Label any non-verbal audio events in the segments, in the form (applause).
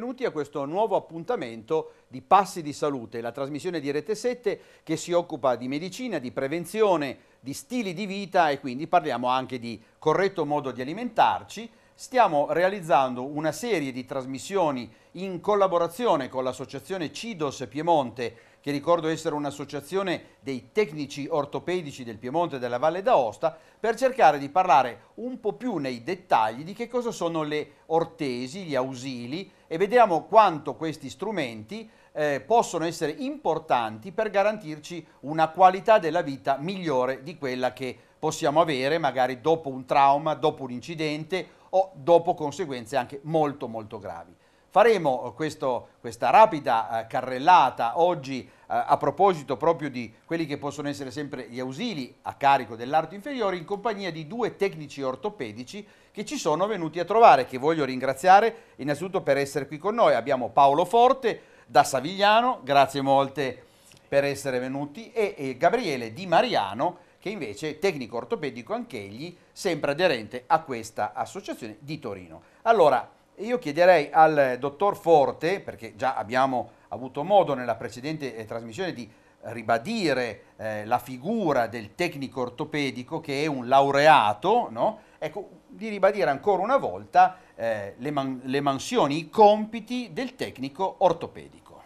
benvenuti a questo nuovo appuntamento di Passi di Salute, la trasmissione di Rete 7 che si occupa di medicina, di prevenzione, di stili di vita e quindi parliamo anche di corretto modo di alimentarci. Stiamo realizzando una serie di trasmissioni in collaborazione con l'associazione CIDOS Piemonte che ricordo essere un'associazione dei tecnici ortopedici del Piemonte e della Valle d'Aosta, per cercare di parlare un po' più nei dettagli di che cosa sono le ortesi, gli ausili e vediamo quanto questi strumenti eh, possono essere importanti per garantirci una qualità della vita migliore di quella che possiamo avere magari dopo un trauma, dopo un incidente o dopo conseguenze anche molto molto gravi. Faremo eh, questo, questa rapida eh, carrellata oggi eh, a proposito proprio di quelli che possono essere sempre gli ausili a carico dell'arto inferiore in compagnia di due tecnici ortopedici che ci sono venuti a trovare, che voglio ringraziare innanzitutto per essere qui con noi. Abbiamo Paolo Forte da Savigliano, grazie molte per essere venuti, e, Gabriele Di Mariano che invece è tecnico ortopedico anch'egli, sempre aderente a questa associazione di Torino. Allora, io chiederei al dottor Forte, perché già abbiamo avuto modo nella precedente eh, trasmissione di ribadire eh, la figura del tecnico ortopedico che è un laureato, no? ecco, di ribadire ancora una volta eh, le, man le mansioni, i compiti del tecnico ortopedico.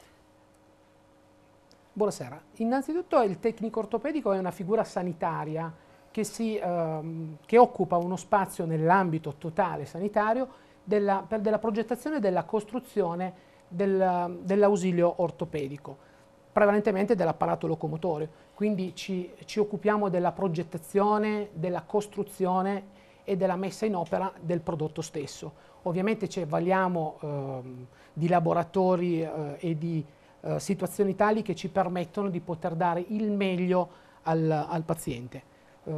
Buonasera. Innanzitutto il tecnico ortopedico è una figura sanitaria che, si, ehm, che occupa uno spazio nell'ambito totale sanitario della, per, della progettazione e della costruzione del, dell'ausilio ortopedico, prevalentemente dell'apparato locomotore. Quindi ci, ci occupiamo della progettazione, della costruzione e della messa in opera del prodotto stesso. Ovviamente ci avvaliamo ehm, di laboratori eh, e di eh, situazioni tali che ci permettono di poter dare il meglio al, al paziente. Eh,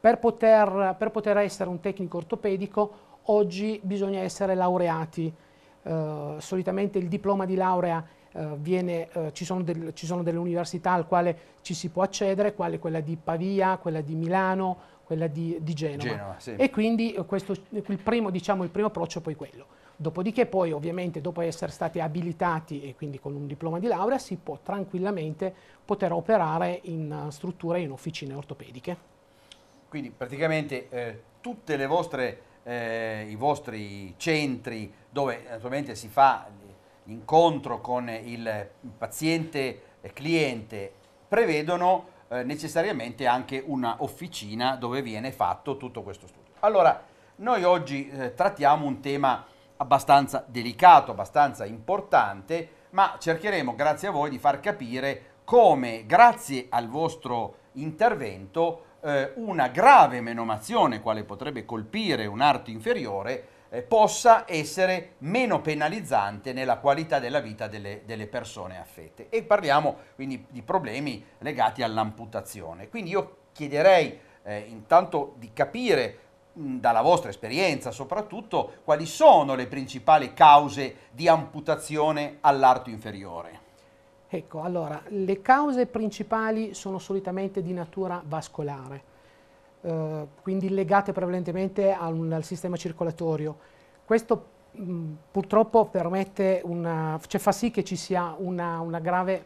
per, poter, per poter essere un tecnico ortopedico oggi bisogna essere laureati, eh, solitamente il diploma di laurea eh, viene, eh, ci, sono del, ci, sono delle università al quale ci si può accedere, quale quella di Pavia, quella di Milano, quella di, di Genova. Genova sì. E quindi eh, questo, il, primo, diciamo, il primo approccio è poi quello. Dopodiché poi ovviamente dopo essere stati abilitati e quindi con un diploma di laurea si può tranquillamente poter operare in eh, strutture, in officine ortopediche. Quindi praticamente eh, tutte le vostre eh, i vostri centri dove eh, naturalmente si fa l'incontro con il paziente e cliente, prevedono eh, necessariamente anche un'officina dove viene fatto tutto questo studio. Allora, noi oggi eh, trattiamo un tema abbastanza delicato, abbastanza importante, ma cercheremo, grazie a voi, di far capire come, grazie al vostro intervento, eh, una grave menomazione, quale potrebbe colpire un arto inferiore, eh, possa essere meno penalizzante nella qualità della vita delle, delle persone affette. E parliamo quindi di problemi legati all'amputazione. Quindi io chiederei eh, intanto di capire dalla vostra esperienza soprattutto quali sono le principali cause di amputazione all'arto inferiore. Ecco, allora, le cause principali sono solitamente di natura vascolare, eh, quindi legate prevalentemente un, al, sistema circolatorio. Questo mh, mm, purtroppo una, cioè fa sì che ci sia una, una grave,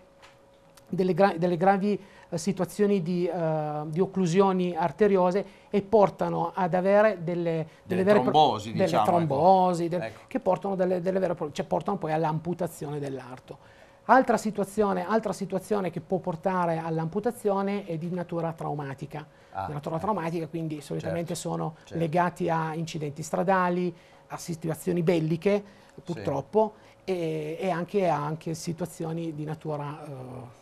delle, gra, delle, gravi eh, situazioni di, eh, di, occlusioni arteriose e portano ad avere delle, delle, delle trombosi, diciamo, ecco. trombosi ecco. che portano, delle, vere, cioè portano poi all'amputazione dell'arto. Altra situazione, altra situazione, che può portare all'amputazione è di natura traumatica. Ah, di natura eh. traumatica quindi solitamente certo, sono certo. legati a incidenti stradali, a situazioni belliche purtroppo sì. e, e, anche a anche situazioni di natura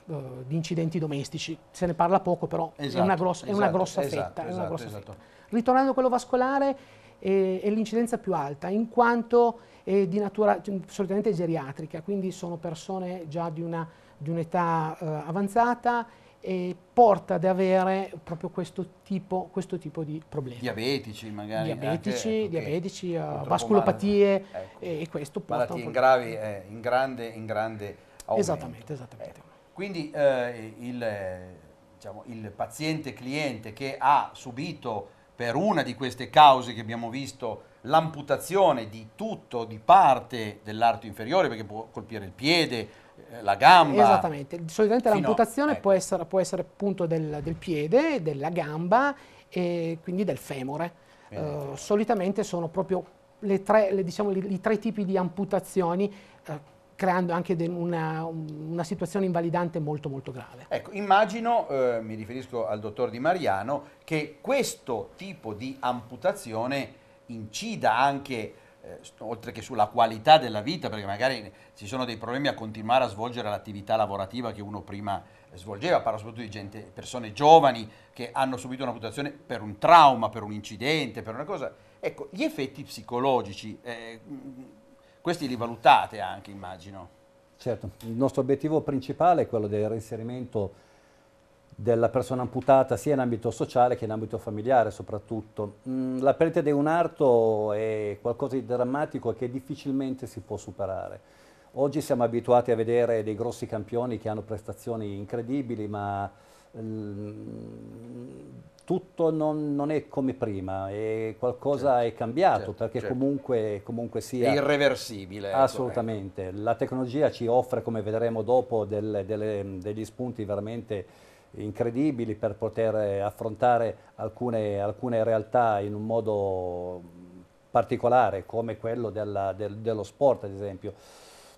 uh, uh, di incidenti domestici. Se ne parla poco però esatto, è una esatto, grossa, esatto, è una esatto, grossa, fetta, esatto, è una grossa fetta. Ritornando a quello vascolare eh, è l'incidenza più alta in quanto e di natura cioè, solitamente geriatrica, quindi sono persone già di, un'età un eh, avanzata e porta ad avere proprio questo tipo, questo tipo di problemi. Diabetici magari. Diabetici, diabetici uh, vasculopatie eh, ecco. e, e questo porta... Malattie in gravi, eh, in grande, in grande aumento. Esattamente, esattamente. Eh, quindi eh, il, diciamo, il paziente cliente che ha subito per una di queste cause che abbiamo visto l'amputazione di tutto, di parte dell'arto inferiore, perché può colpire il piede, eh, la gamba. Esattamente, solitamente l'amputazione ecco. può, essere, può essere appunto del, del, piede, della gamba e quindi del femore. Uh, solitamente sono proprio le tre, le, diciamo, i tre tipi di amputazioni uh, creando anche una, una, situazione invalidante molto molto grave. Ecco, immagino, eh, mi riferisco al dottor Di Mariano, che questo tipo di amputazione incida anche eh, oltre che sulla qualità della vita, perché magari ci sono dei problemi a continuare a svolgere l'attività lavorativa che uno prima svolgeva, parlo soprattutto di gente, persone giovani che hanno subito una mutazione per un trauma, per un incidente, per una cosa. Ecco, gli effetti psicologici, eh, questi li valutate anche, immagino. Certo, il nostro obiettivo principale è quello del reinserimento della persona amputata sia in ambito sociale che in ambito familiare soprattutto. Mm, la perdita di un arto è qualcosa di drammatico che difficilmente si può superare. Oggi siamo abituati a vedere dei grossi campioni che hanno prestazioni incredibili, ma mm, tutto non, non, è come prima, e qualcosa certo, è cambiato certo, perché certo. Comunque, comunque, sia... È irreversibile. Ecco, Assolutamente. Ecco. La tecnologia ci offre, come vedremo dopo, delle, delle, degli spunti veramente incredibili per poter affrontare alcune, alcune realtà in un modo particolare come quello della, del, dello sport ad esempio.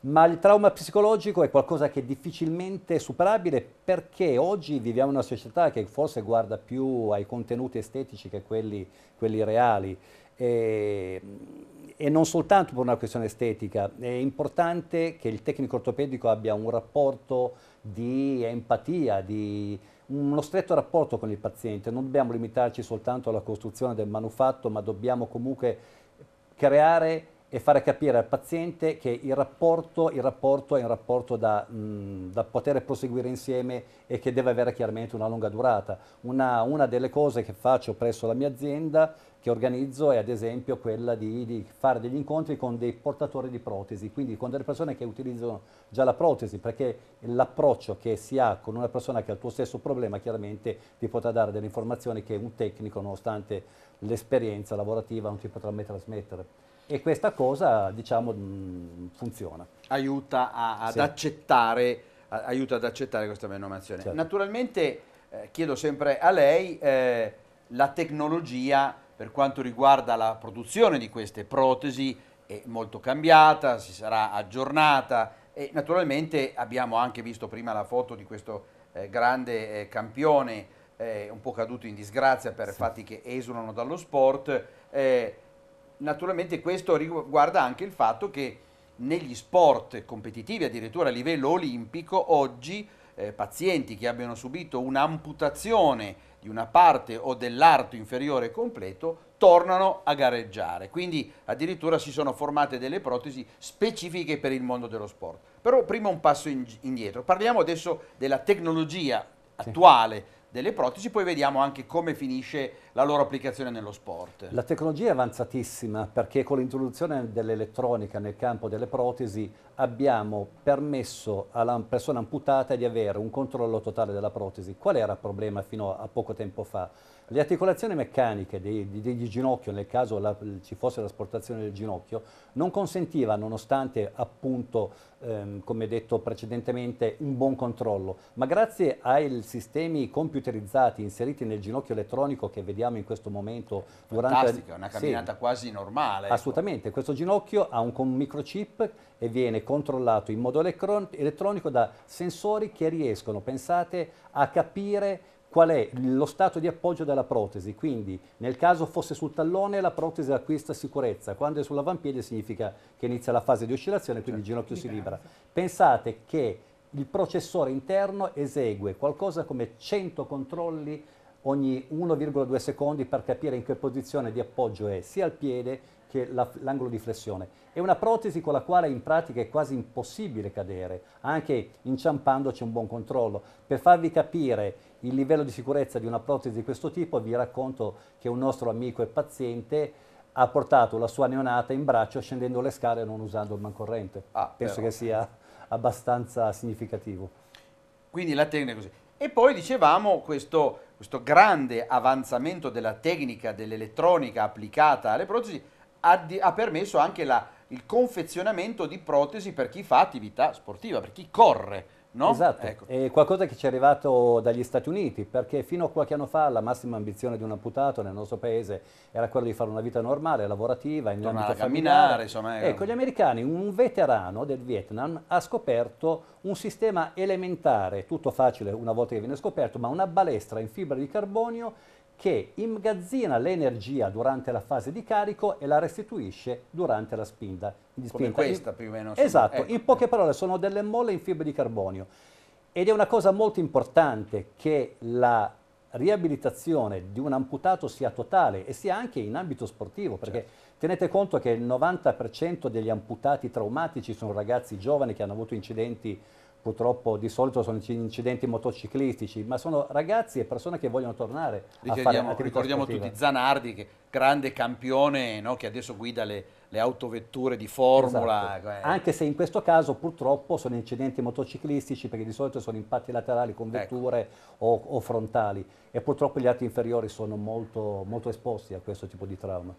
Ma il trauma psicologico è qualcosa che è difficilmente superabile perché oggi viviamo in una società che forse guarda più ai contenuti estetici che a quelli, quelli reali. E, e, non soltanto per una questione estetica, è importante che il tecnico ortopedico abbia un rapporto di empatia, di uno stretto rapporto con il paziente. Non dobbiamo limitarci soltanto alla costruzione del manufatto, ma dobbiamo comunque creare e fare capire al paziente che il rapporto, il rapporto è un rapporto da, mh, mm, da, poter proseguire insieme e che deve avere chiaramente una lunga durata. Una, una delle cose che faccio presso la mia azienda che organizzo è ad esempio quella di, di, fare degli incontri con dei portatori di protesi, quindi con delle persone che utilizzano già la protesi, perché l'approccio che si ha con una persona che ha il tuo stesso problema chiaramente ti potrà dare delle informazioni che un tecnico, nonostante l'esperienza lavorativa, non ti potrà mai trasmettere. E questa cosa, diciamo, mh, mm, funziona. Aiuta a, ad, sì. accettare, a, aiuta ad accettare questa menomazione. Certo. Naturalmente, eh, chiedo sempre a lei, eh, la tecnologia per quanto riguarda la produzione di queste protesi è molto cambiata, si sarà aggiornata e naturalmente abbiamo anche visto prima la foto di questo eh, grande eh, campione eh, un po' caduto in disgrazia per sì. fatti che esulano dallo sport. Eh, naturalmente questo riguarda anche il fatto che negli sport competitivi, addirittura a livello olimpico, oggi eh, pazienti che abbiano subito un'amputazione di una parte o dell'arto inferiore completo tornano a gareggiare. Quindi addirittura si sono formate delle protesi specifiche per il mondo dello sport. Però prima un passo in, indietro. Parliamo adesso della tecnologia attuale delle protesi, poi vediamo anche come finisce la loro applicazione nello sport. La tecnologia è avanzatissima perché con l'introduzione dell'elettronica nel campo delle protesi abbiamo permesso alla persona amputata di avere un controllo totale della protesi. Qual era il problema fino a poco tempo fa? Le articolazioni meccaniche dei, degli ginocchio, nel caso la, ci fosse l'asportazione del ginocchio, non consentiva, nonostante appunto, ehm, come detto precedentemente, un buon controllo, ma grazie ai sistemi computerizzati inseriti nel ginocchio elettronico che vediamo in questo momento durante... Fantastica, una camminata sì, quasi normale. Ecco. Assolutamente, questo ginocchio ha un, un microchip e viene controllato in modo elettronico da sensori che riescono, pensate, a capire qual è lo stato di appoggio della protesi, quindi nel caso fosse sul tallone la protesi acquista sicurezza, quando è sull'avampiede significa che inizia la fase di oscillazione, quindi il certo, ginocchio si libera. Pensate che il processore interno esegue qualcosa come 100 controlli ogni 1,2 secondi per capire in che posizione di appoggio è sia il piede che l'angolo di flessione. È una protesi con la quale in pratica è quasi impossibile cadere, anche inciampandoci un buon controllo. Per farvi capire il livello di sicurezza di una protesi di questo tipo, vi racconto che un nostro amico e paziente ha portato la sua neonata in braccio scendendo le scale non usando il mancorrente. Ah, Penso però. che sia abbastanza significativo. Quindi la tecnica è così. E poi dicevamo questo, questo grande avanzamento della tecnica dell'elettronica applicata alle protesi ha, di, ha permesso anche la, il confezionamento di protesi per chi fa attività sportiva, per chi corre. No? Esatto, ecco. è qualcosa che ci è arrivato dagli Stati Uniti, perché fino a qualche anno fa la massima ambizione di un amputato nel nostro paese era quella di fare una vita normale, lavorativa, in ambito camminare. Insomma, ecco. ecco, gli americani, un veterano del Vietnam ha scoperto un sistema elementare, tutto facile una volta che viene scoperto, ma una balestra in fibra di carbonio che immagazzina l'energia durante la fase di carico e la restituisce durante la spinta. Come spinta. questa più o meno. Esatto, ecco. in poche parole sono delle molle in fibra di carbonio ed è una cosa molto importante che la riabilitazione di un amputato sia totale e sia anche in ambito sportivo, perché certo. tenete conto che il 90% degli amputati traumatici sono ragazzi giovani che hanno avuto incidenti purtroppo di solito sono incidenti motociclistici, ma sono ragazzi e persone che vogliono tornare Ricordiamo, ricordiamo tutti Zanardi, che grande campione no, che adesso guida le, le autovetture di formula. Esatto. Eh. Anche se in questo caso purtroppo sono incidenti motociclistici perché di solito sono impatti laterali con ecco. vetture ecco. o, o, frontali e purtroppo gli arti inferiori sono molto, molto esposti a questo tipo di trauma.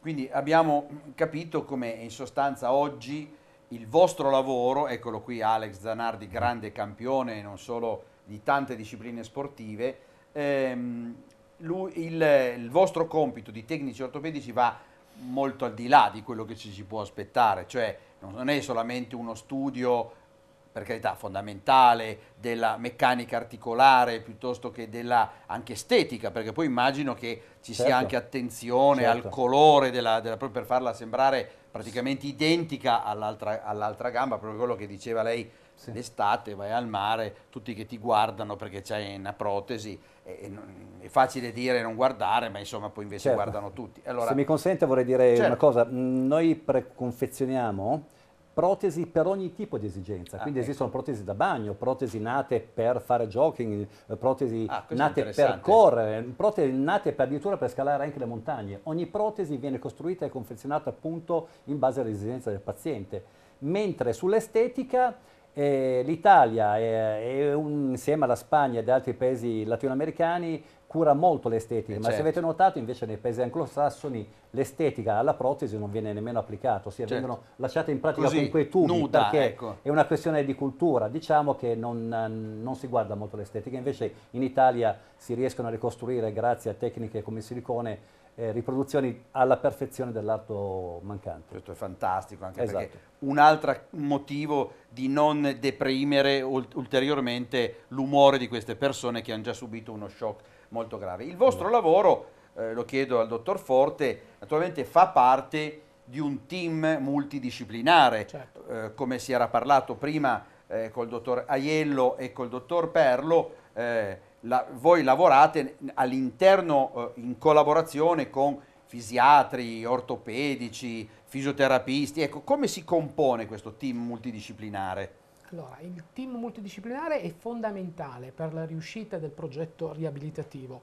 Quindi abbiamo capito come in sostanza oggi il vostro lavoro, eccolo qui Alex Zanardi, grande campione non solo di tante discipline sportive, ehm, lui, il, il, vostro compito di tecnici ortopedici va molto al di là di quello che ci si può aspettare, cioè non è solamente uno studio, per carità, fondamentale, della meccanica articolare piuttosto che della anche estetica, perché poi immagino che ci certo. sia anche attenzione certo. al colore della, della, per farla sembrare praticamente identica all'altra, all'altra gamba, proprio quello che diceva lei sì. d'estate, vai al mare, tutti che ti guardano perché c'è una protesi, è, è facile dire non guardare, ma insomma poi invece certo. guardano tutti. Allora, Se mi consente vorrei dire certo. una cosa, noi preconfezioniamo protesi per ogni tipo di esigenza, ah, quindi ecco. esistono protesi da bagno, protesi nate per fare jogging, eh, protesi ah, nate per correre, protesi nate per addirittura per scalare anche le montagne. Ogni protesi viene costruita e confezionata appunto in base alle esigenze del paziente, mentre sull'estetica eh, L'Italia, eh, insieme alla Spagna ed altri paesi latinoamericani, cura molto l'estetica, eh ma certo. se avete notato invece nei paesi anglosassoni l'estetica alla protesi non viene nemmeno applicata, ossia certo. vengono lasciate in pratica Così, con quei tubi nuda, perché ecco. è una questione di cultura, diciamo che non, non, si guarda molto l'estetica, invece in Italia si riescono a ricostruire grazie a tecniche come il silicone eh, riproduzioni alla perfezione dell'arto mancante. Questo è fantastico anche esatto. perché un altro motivo di non deprimere ulteriormente l'umore di queste persone che hanno già subito uno shock molto grave. Il vostro lavoro, eh, lo chiedo al dottor Forte, naturalmente fa parte di un team multidisciplinare, certo. eh, come si era parlato prima eh, col dottor Aiello e col dottor Perlo, eh, la, voi lavorate all'interno eh, in collaborazione con fisiatri, ortopedici, fisioterapisti, ecco come si compone questo team multidisciplinare? Allora, il team multidisciplinare è fondamentale per la riuscita del progetto riabilitativo,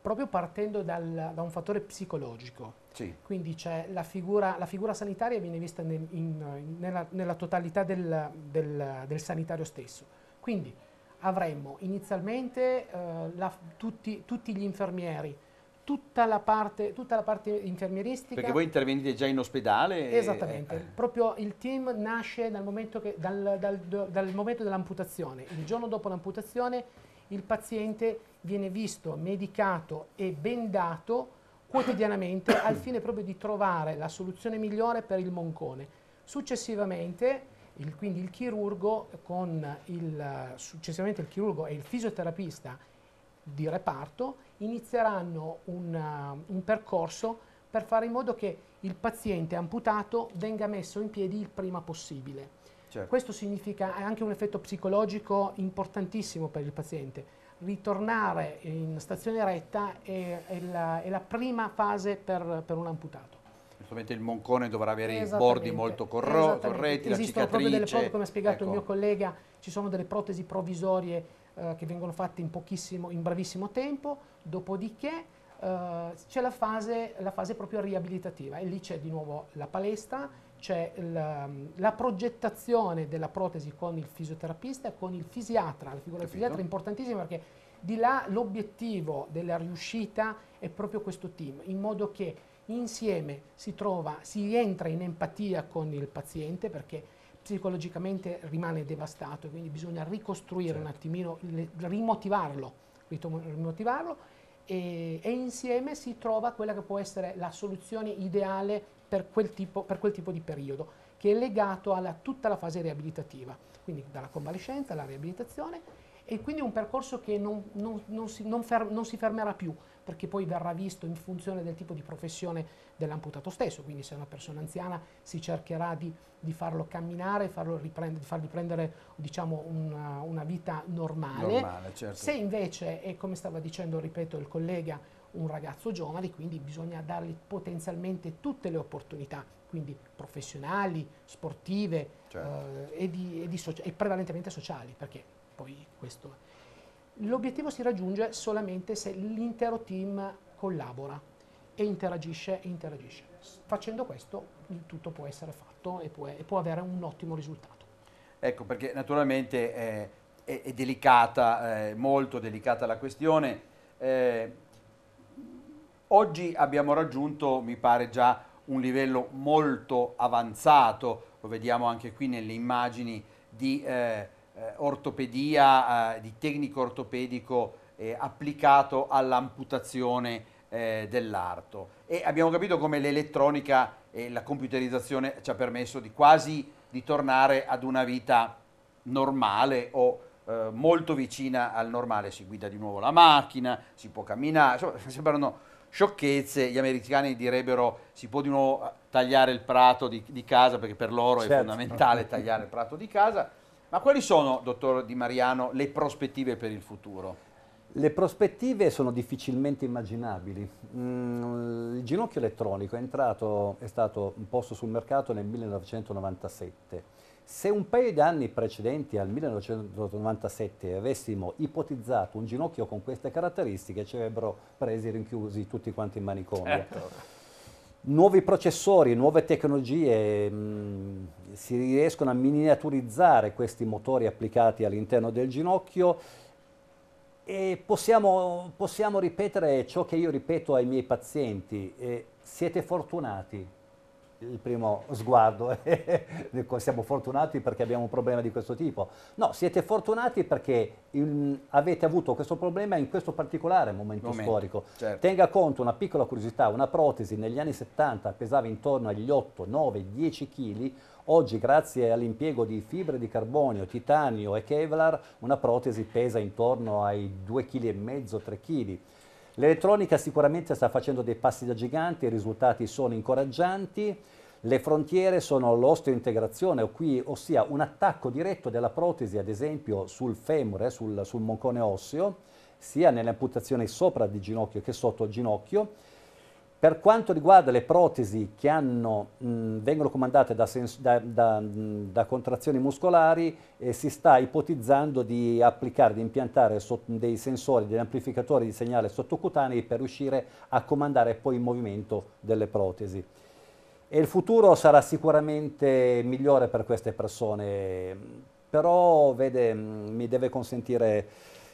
proprio partendo dal, da un fattore psicologico. Sì. Quindi la figura, la, figura, sanitaria viene vista nel, in, nella, nella, totalità del, del, del, sanitario stesso. Quindi avremmo inizialmente eh, la, tutti, tutti gli infermieri, tutta la parte, tutta la parte infermieristica. Perché voi intervenite già in ospedale? Esattamente, e... Eh, eh. proprio il team nasce dal momento, che, dal, dal, dal momento dell'amputazione. Il giorno dopo l'amputazione il paziente viene visto, medicato e bendato quotidianamente al (coughs) fine proprio di trovare la soluzione migliore per il moncone. Successivamente il, quindi il chirurgo, il, successivamente il chirurgo e il fisioterapista di reparto inizieranno un, eh, un percorso per fare in modo che il paziente amputato venga messo in piedi il prima possibile. Certo. Questo significa anche un effetto psicologico importantissimo per il paziente. Ritornare in stazione retta è, è, la, è la, prima fase per, per un amputato. Giustamente il moncone dovrà avere i bordi molto corretti, la cicatrice. Esistono proprio delle protesi, come ha spiegato ecco. il mio collega, ci sono delle protesi provvisorie eh, che vengono fatte in, pochissimo, in brevissimo tempo, dopodiché eh, c'è la fase, la fase proprio riabilitativa e lì c'è di nuovo la palestra, c'è la, ehm, la, progettazione della protesi con il fisioterapista con il fisiatra. La figura Capito. del fisiatra è importantissima perché di là l'obiettivo della riuscita è proprio questo team, in modo che insieme si trova, si entra in empatia con il paziente perché psicologicamente rimane devastato, quindi bisogna ricostruire certo. un attimino, rimotivarlo, rimotivarlo e, e, insieme si trova quella che può essere la soluzione ideale per quel tipo, per quel tipo di periodo, che è legato a tutta la fase riabilitativa, quindi dalla convalescenza alla riabilitazione e quindi un percorso che non, non, non, si, non fer, si fermerà più, perché poi verrà visto in funzione del tipo di professione dell'amputato stesso, quindi se è una persona anziana si cercherà di, di farlo camminare, farlo riprendere, di fargli prendere diciamo, una, una, vita normale, normale certo. se invece è come stava dicendo, ripeto, il collega, un ragazzo giovane, quindi bisogna dargli potenzialmente tutte le opportunità, quindi professionali, sportive certo. eh, e, di, e, di socia- e prevalentemente sociali, perché poi questo è L'obiettivo si raggiunge solamente se l'intero team collabora e interagisce e interagisce. Facendo questo il tutto può essere fatto e può, e può avere un ottimo risultato. Ecco perché naturalmente è, è, è delicata, è molto delicata la questione. Eh, oggi abbiamo raggiunto, mi pare già, un livello molto avanzato, lo vediamo anche qui nelle immagini di... Eh, eh, ortopedia, eh, di tecnico ortopedico eh, applicato all'amputazione dell'arto. E abbiamo capito come l'elettronica e la computerizzazione ci ha permesso di quasi di tornare ad una vita normale o eh, molto vicina al normale, si guida di nuovo la macchina, si può camminare, insomma, (laughs) sembrano sciocchezze, gli americani direbbero si può di nuovo tagliare il prato di, di casa perché per loro certo. è fondamentale tagliare il prato di casa, ma quali sono, dottor Di Mariano, le prospettive per il futuro? Le prospettive sono difficilmente immaginabili. Mm, il ginocchio elettronico è, entrato, è stato posto sul mercato nel 1997. Se un paio di anni precedenti al 1997 avessimo ipotizzato un ginocchio con queste caratteristiche, ci avrebbero presi rinchiusi tutti quanti in manicomio. Certo nuovi processori, nuove tecnologie, mh, mm, si riescono a miniaturizzare questi motori applicati all'interno del ginocchio e possiamo, possiamo ripetere ciò che io ripeto ai miei pazienti, eh, siete fortunati il primo sguardo, (laughs) eh, siamo fortunati perché abbiamo un problema di questo tipo. No, siete fortunati perché in, avete avuto questo problema in questo particolare momento, momento storico. Certo. Tenga conto, una piccola curiosità, una protesi negli anni 70 pesava intorno agli 8, 9, 10 kg, oggi grazie all'impiego di fibre di carbonio, titanio e Kevlar, una protesi pesa intorno ai 2,5 kg, 3 kg. L'elettronica sicuramente sta facendo dei passi da gigante, i risultati sono incoraggianti. Le frontiere sono l'osteointegrazione, ossia un attacco diretto della protesi, ad esempio sul femore, eh, sul, sul moncone osseo, sia nelle amputazioni sopra di ginocchio che sotto il ginocchio, per quanto riguarda le protesi che hanno, mh, vengono comandate da, da, da, da contrazioni muscolari, eh, si sta ipotizzando di applicare, di impiantare so, dei sensori, degli amplificatori di segnale sottocutanei per riuscire a comandare poi il movimento delle protesi. E il futuro sarà sicuramente migliore per queste persone, però vede, mi deve consentire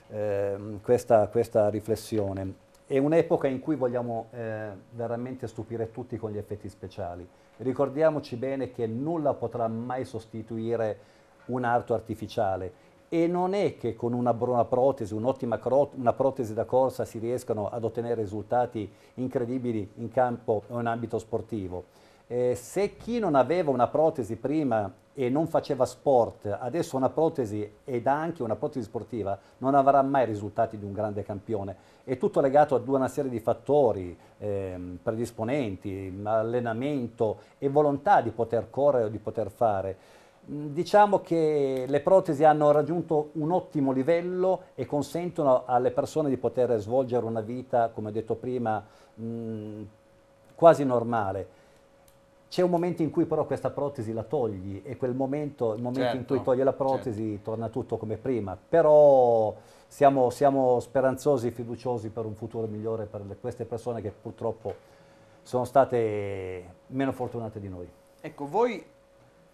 eh, questa, questa riflessione. È un'epoca in cui vogliamo eh, veramente stupire tutti con gli effetti speciali. Ricordiamoci bene che nulla potrà mai sostituire un arto artificiale e non è che con una, buona protesi, un'ottima una protesi da corsa si riescano ad ottenere risultati incredibili in campo o in ambito sportivo. Eh, se chi non aveva una protesi prima e non faceva sport, adesso una protesi ed anche una protesi sportiva, non avrà mai risultati di un grande campione. È tutto legato ad una serie di fattori eh, predisponenti, allenamento e volontà di poter correre o di poter fare. Mm, diciamo che le protesi hanno raggiunto un ottimo livello e consentono alle persone di poter svolgere una vita, come detto prima, mh, mm, quasi normale c'è un momento in cui però questa protesi la togli e quel momento, il momento certo, in cui certo, togli la certo. protesi certo. torna tutto come prima, però siamo, siamo speranzosi e fiduciosi per un futuro migliore per le, queste persone che purtroppo sono state meno fortunate di noi. Ecco, voi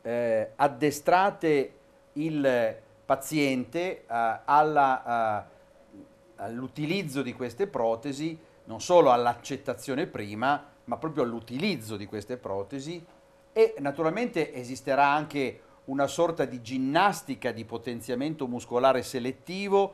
eh, addestrate il paziente eh, alla, eh, all'utilizzo di queste protesi, non solo all'accettazione prima, ma proprio all'utilizzo di queste protesi e naturalmente esisterà anche una sorta di ginnastica di potenziamento muscolare selettivo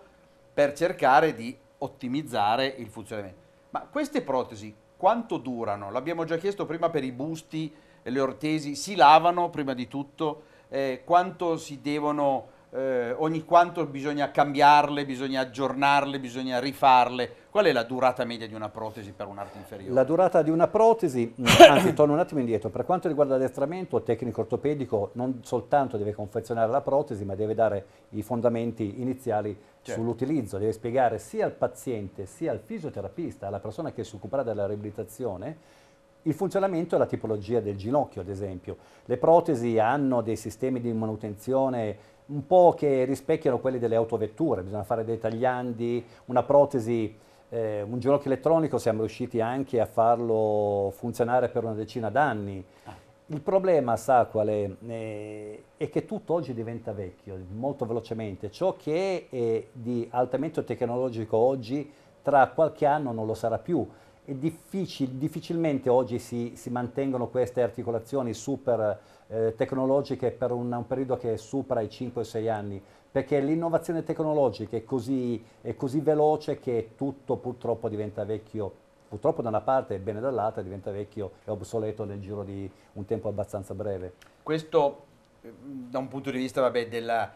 per cercare di ottimizzare il funzionamento. Ma queste protesi quanto durano? L'abbiamo già chiesto prima per i busti, e le ortesi, si lavano prima di tutto, eh, quanto si devono, eh, ogni quanto bisogna cambiarle, bisogna aggiornarle, bisogna rifarle. Qual è la durata media di una protesi per un un'arte inferiore? La durata di una protesi, (coughs) mm, anzi torno un attimo indietro, per quanto riguarda l'addestramento, il tecnico ortopedico non soltanto deve confezionare la protesi ma deve dare i fondamenti iniziali certo. sull'utilizzo, deve spiegare sia al paziente sia al fisioterapista, alla persona che si occuperà della riabilitazione, il funzionamento e la tipologia del ginocchio, ad esempio. Le protesi hanno dei sistemi di manutenzione un po' che rispecchiano quelli delle autovetture, bisogna fare dei tagliandi, una protesi eh, un gioco elettronico siamo riusciti anche a farlo funzionare per una decina d'anni. Ah. Il problema, sa qual è? Eh, è che tutto oggi diventa vecchio, molto velocemente. Ciò che è di altamente tecnologico oggi, tra qualche anno non lo sarà più. Difficil, difficilmente oggi si, si, mantengono queste articolazioni super eh, tecnologiche per un, un, periodo che supera i 5-6 anni perché l'innovazione tecnologica è così, è così veloce che tutto purtroppo diventa vecchio purtroppo da una parte e bene dall'altra diventa vecchio e obsoleto nel giro di un tempo abbastanza breve. Questo eh, da un punto di vista vabbè, della,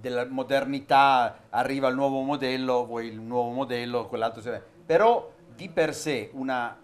della, modernità arriva il nuovo modello, vuoi il nuovo modello, quell'altro, però di per sé una,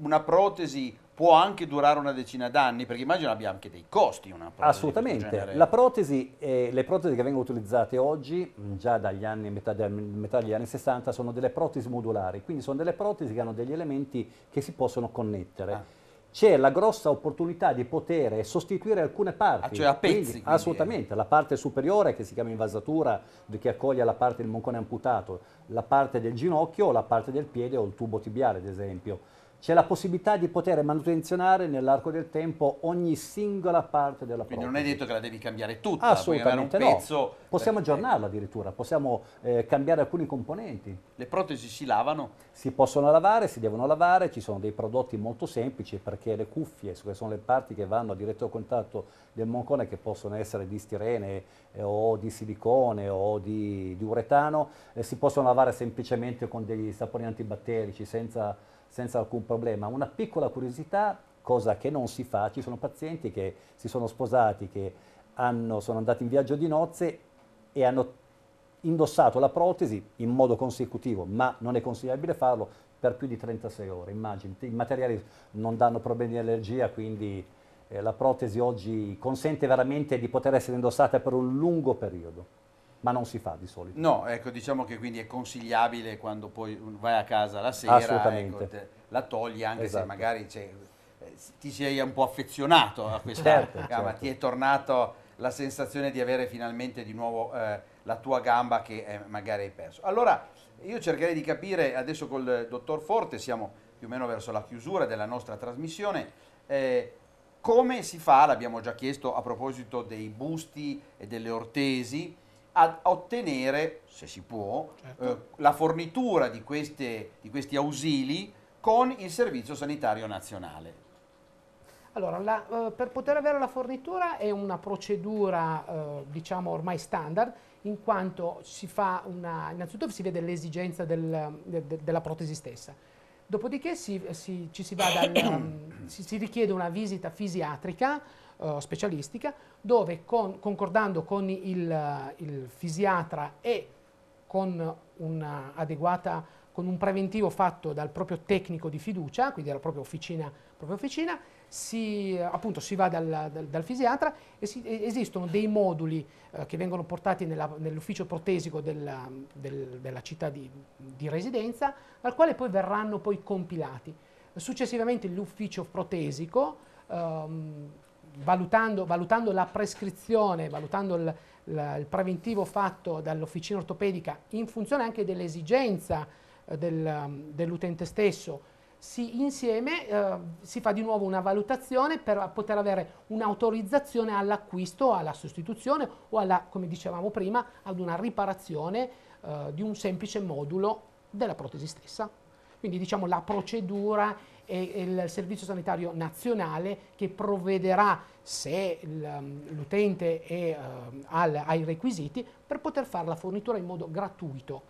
una protesi può anche durare una decina d'anni, perché immagino abbia anche dei costi una protesi. Assolutamente, La protesi, eh, le protesi che vengono utilizzate oggi, già dagli anni, metà, metà, degli anni 60, sono delle protesi modulari, quindi sono delle protesi che hanno degli elementi che si possono connettere. Ah. C'è la grossa opportunità di poter sostituire alcune parti. Ah, cioè a pezzi? Quindi, quindi assolutamente, è... la parte superiore che si chiama invasatura, che accoglie la parte del moncone amputato, la parte del ginocchio, la parte del piede o il tubo tibiale ad esempio c'è la possibilità di poter manutenzionare nell'arco del tempo ogni singola parte della Quindi protesi. non è detto che la devi cambiare tutta, assolutamente un no. Pezzo, possiamo perché... aggiornarla addirittura, possiamo eh, cambiare alcuni componenti. Le protesi si lavano? Si possono lavare, si devono lavare, ci sono dei prodotti molto semplici perché le cuffie, che sono le parti che vanno a diretto contatto del moncone che possono essere di stirene eh, o di silicone o di, di uretano, eh, si possono lavare semplicemente con degli saponi antibatterici senza senza alcun problema. Una piccola curiosità, cosa che non si fa, ci sono pazienti che si sono sposati, che hanno, sono andati in viaggio di nozze e hanno indossato la protesi in modo consecutivo, ma non è consigliabile farlo per più di 36 ore, immagini. I materiali non danno problemi di allergia, quindi eh, la protesi oggi consente veramente di poter essere indossata per un lungo periodo ma non si fa di solito. No, ecco, diciamo che quindi è consigliabile quando poi vai a casa la sera, ecco, te, la togli anche esatto. se magari eh, ti sei un po' affezionato a questa certo, gamba, ah, certo. ti è tornata la sensazione di avere finalmente di nuovo eh, la tua gamba che eh, magari hai perso. Allora io cercherei di capire, adesso col dottor Forte siamo più o meno verso la chiusura della nostra trasmissione, eh, come si fa, l'abbiamo già chiesto a proposito dei busti e delle ortesi, a ottenere, se si può, certo. eh, la fornitura di, queste, di, questi ausili con il Servizio Sanitario Nazionale? Allora, la, eh, per poter avere la fornitura è una procedura, eh, diciamo, ormai standard, in quanto si fa una, innanzitutto si vede l'esigenza del, de, de, della protesi stessa. Dopodiché si, si, dal, (coughs) si, si richiede una visita fisiatrica uh, specialistica, dove con, concordando con il, eh, il, fisiatra e con, con un preventivo fatto dal proprio tecnico di fiducia, quindi dalla propria officina, propria officina si, eh, appunto, si va dal, dal, dal fisiatra e si, esistono dei moduli eh, che vengono portati nell'ufficio protesico della, del, della città di, di, residenza, al quale poi verranno poi compilati. Successivamente l'ufficio protesico ehm, valutando, valutando, la prescrizione, valutando il, la, il preventivo fatto dall'officina ortopedica in funzione anche dell'esigenza eh, del, um, dell'utente stesso, si, insieme eh, si fa di nuovo una valutazione per poter avere un'autorizzazione all'acquisto, alla sostituzione o alla, come dicevamo prima, ad una riparazione eh, di un semplice modulo della protesi stessa. Quindi diciamo la procedura e il Servizio Sanitario Nazionale che provvederà, se um, l'utente è um, ai requisiti, per poter fare la fornitura in modo gratuito.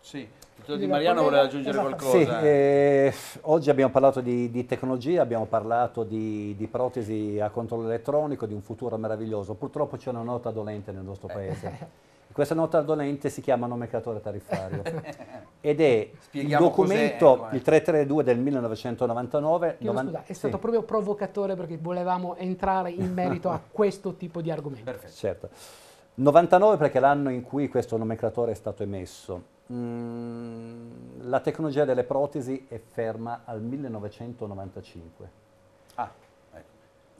Sì, Di Mariano voleva aggiungere esatto. qualcosa. Sì, eh, eh oggi abbiamo parlato di, di tecnologia, abbiamo parlato di, di, protesi a controllo elettronico, di un futuro meraviglioso. Purtroppo c'è una nota dolente nel nostro eh. paese. (laughs) Questa nota dolente si chiama nomenclatore tariffario (laughs) ed è il documento, ecco, eh. il 332 del 1999. Chiedo, novan- scusa, è stato sì. proprio provocatore perché volevamo entrare in merito a (laughs) questo tipo di argomento. Perfetto. Certo. 99 perché è l'anno in cui questo nomenclatore è stato emesso. Mm, la tecnologia delle protesi è ferma al 1995. Ah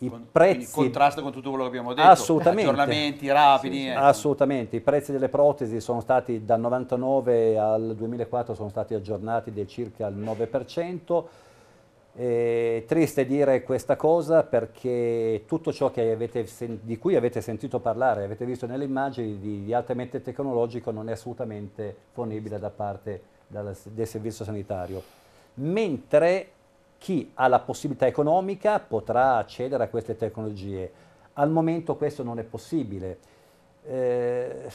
i con, prezzi... In contrasto con tutto quello che abbiamo detto, assolutamente, aggiornamenti rapidi. Sì, ecco. Assolutamente, i prezzi delle protesi sono stati dal 99 al 2004 sono stati aggiornati del circa il 9%, è triste dire questa cosa perché tutto ciò avete, di cui avete sentito parlare, avete visto nelle immagini di, di altamente tecnologico non è assolutamente fornibile da parte dal, del servizio sanitario. Mentre chi ha la possibilità economica potrà accedere a queste tecnologie. Al momento questo non è possibile. Eh,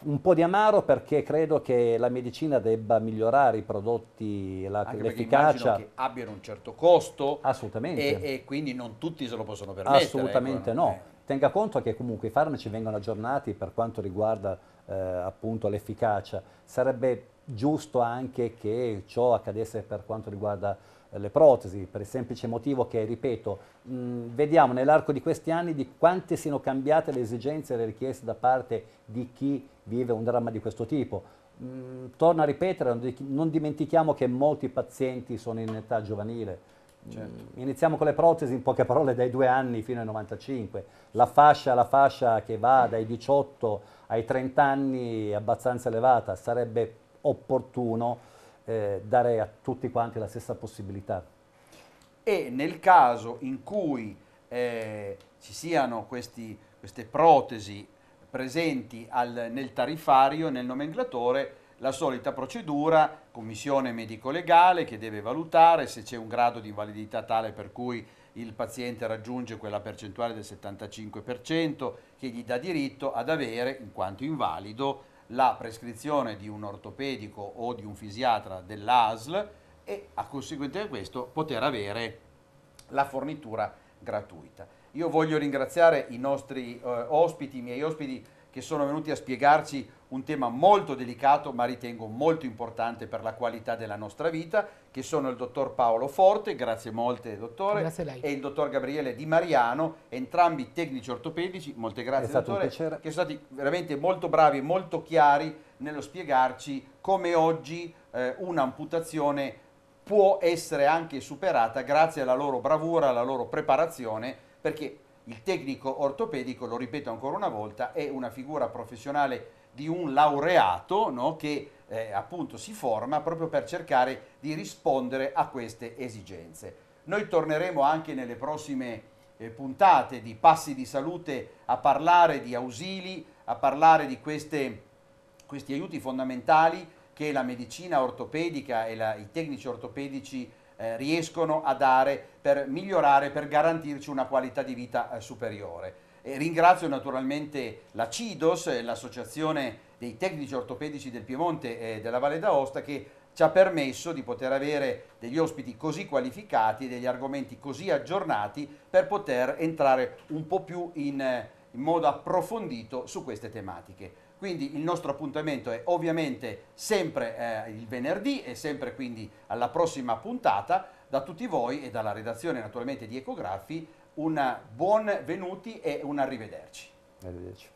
un po' di amaro perché credo che la medicina debba migliorare i prodotti, la, Anche l'efficacia. che abbiano un certo costo. Assolutamente. E, e, quindi non tutti se lo possono permettere. Ecco. Assolutamente ecco, no. Eh. Tenga conto che comunque i farmaci vengono aggiornati per quanto riguarda eh, appunto l'efficacia. Sarebbe giusto anche che ciò accadesse per quanto riguarda eh, le protesi, per il semplice motivo che, ripeto, mh, vediamo nell'arco di questi anni di quante siano cambiate le esigenze e le richieste da parte di chi vive un dramma di questo tipo. Mh, torno a ripetere, non dimentichiamo che molti pazienti sono in età giovanile. Certo. iniziamo con le protesi, in poche parole, dai 2 anni fino ai 95. La fascia, la fascia che va dai 18 ai 30 anni è abbastanza elevata, sarebbe opportuno eh, dare a tutti quanti la stessa possibilità. E nel caso in cui eh, ci siano questi, queste protesi presenti al, nel tarifario, nel nomenclatore, la solita procedura, commissione medico-legale che deve valutare se c'è un grado di invalidità tale per cui il paziente raggiunge quella percentuale del 75% che gli dà diritto ad avere, in quanto invalido, la prescrizione di un ortopedico o di un fisiatra dell'ASL e a conseguenza di questo poter avere la fornitura gratuita. Io voglio ringraziare i nostri eh, ospiti, i miei ospiti che sono venuti a spiegarci un tema molto delicato ma ritengo molto importante per la qualità della nostra vita, che sono il dottor Paolo Forte, grazie molte dottore, grazie e il dottor Gabriele Di Mariano, entrambi tecnici ortopedici, molte grazie dottore, che sono stati veramente molto bravi e molto chiari nello spiegarci come oggi eh, un'amputazione può essere anche superata grazie alla loro bravura, alla loro preparazione, perché il tecnico ortopedico, lo ripeto ancora una volta, è una figura professionale di un laureato no? che eh, appunto si forma proprio per cercare di rispondere a queste esigenze. Noi torneremo anche nelle prossime eh, puntate di Passi di Salute a parlare di ausili, a parlare di queste, questi aiuti fondamentali che la medicina ortopedica e la, i tecnici ortopedici eh, riescono a dare per migliorare, per garantirci una qualità di vita eh, superiore. E ringrazio naturalmente la CIDOS, eh, l'associazione dei tecnici ortopedici del Piemonte e eh, della Valle d'Aosta che ci ha permesso di poter avere degli ospiti così qualificati e degli argomenti così aggiornati per poter entrare un po' più in, eh, in modo approfondito su queste tematiche. Quindi il nostro appuntamento è ovviamente sempre eh, il venerdì e sempre quindi alla prossima puntata. Da tutti voi e dalla redazione naturalmente di Ecografi un buon venuti e un arrivederci. Arrivederci.